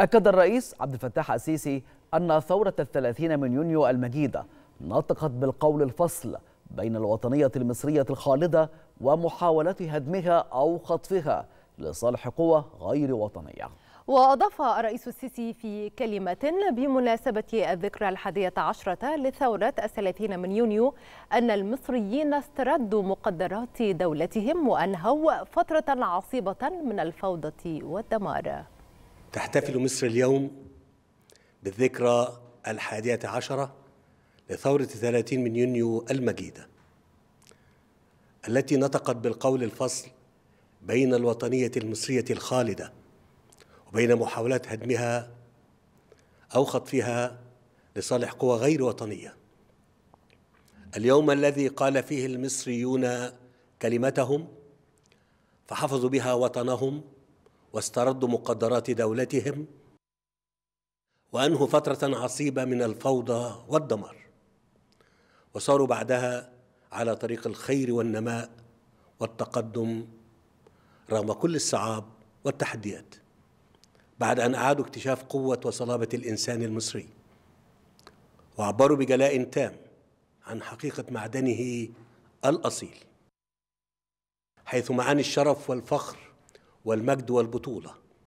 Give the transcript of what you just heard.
أكد الرئيس عبد الفتاح السيسي أن ثورة الثلاثين من يونيو المجيدة نطقت بالقول الفصل بين الوطنية المصرية الخالدة ومحاولة هدمها أو خطفها لصالح قوى غير وطنية وأضاف الرئيس السيسي في كلمة بمناسبة الذكرى الحادية عشرة لثورة الثلاثين من يونيو أن المصريين استردوا مقدرات دولتهم وأنهوا فترة عصيبة من الفوضى والدمار تحتفل مصر اليوم بالذكرى الحادية عشرة لثورة 30 من يونيو المجيدة التي نطقت بالقول الفصل بين الوطنية المصرية الخالدة وبين محاولات هدمها أو خطفها لصالح قوى غير وطنية اليوم الذي قال فيه المصريون كلمتهم فحفظوا بها وطنهم واستردوا مقدرات دولتهم وأنهوا فترة عصيبة من الفوضى والدمار وصاروا بعدها على طريق الخير والنماء والتقدم رغم كل الصعاب والتحديات بعد أن أعادوا اكتشاف قوة وصلابة الإنسان المصري وعبروا بجلاء تام عن حقيقة معدنه الأصيل حيث معاني الشرف والفخر والمجد والبطوله